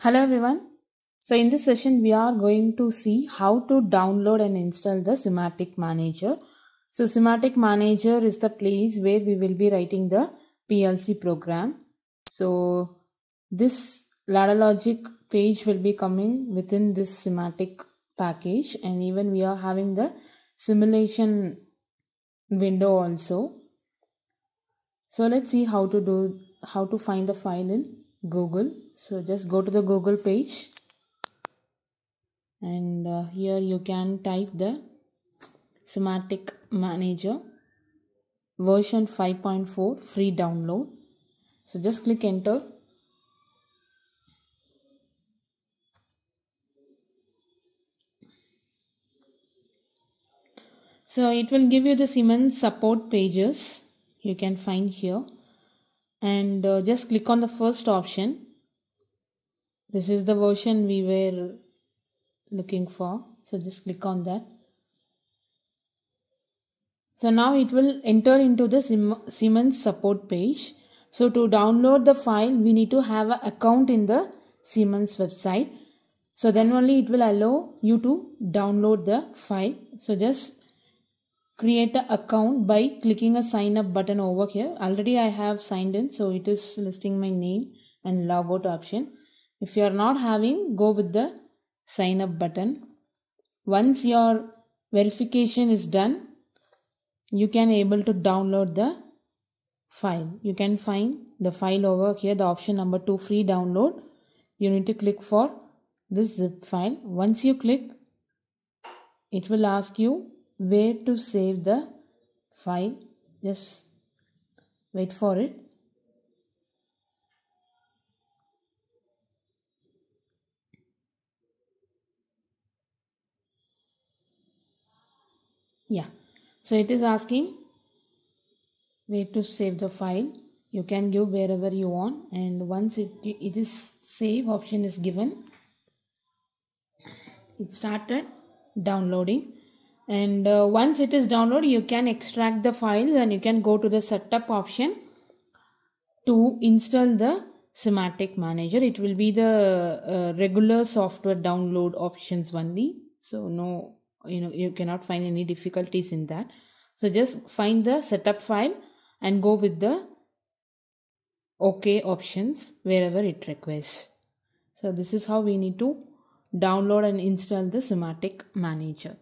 Hello everyone. So in this session we are going to see how to download and install the Semantic Manager. So Semantic Manager is the place where we will be writing the PLC program. So this ladder logic page will be coming within this semantic package and even we are having the simulation window also. So let's see how to do how to find the file in google so just go to the google page and uh, here you can type the semantic manager version 5.4 free download so just click enter so it will give you the siemens support pages you can find here and uh, just click on the first option this is the version we were looking for so just click on that so now it will enter into the Siemens support page so to download the file we need to have an account in the Siemens website so then only it will allow you to download the file so just create an account by clicking a sign up button over here already i have signed in so it is listing my name and logout option if you are not having go with the sign up button once your verification is done you can able to download the file you can find the file over here the option number 2 free download you need to click for this zip file once you click it will ask you where to save the file just wait for it yeah so it is asking where to save the file you can give wherever you want and once it it is save option is given it started downloading and uh, once it is downloaded you can extract the files and you can go to the setup option to install the semantic manager it will be the uh, regular software download options only so no you know you cannot find any difficulties in that so just find the setup file and go with the OK options wherever it requests. So this is how we need to download and install the Semantic Manager.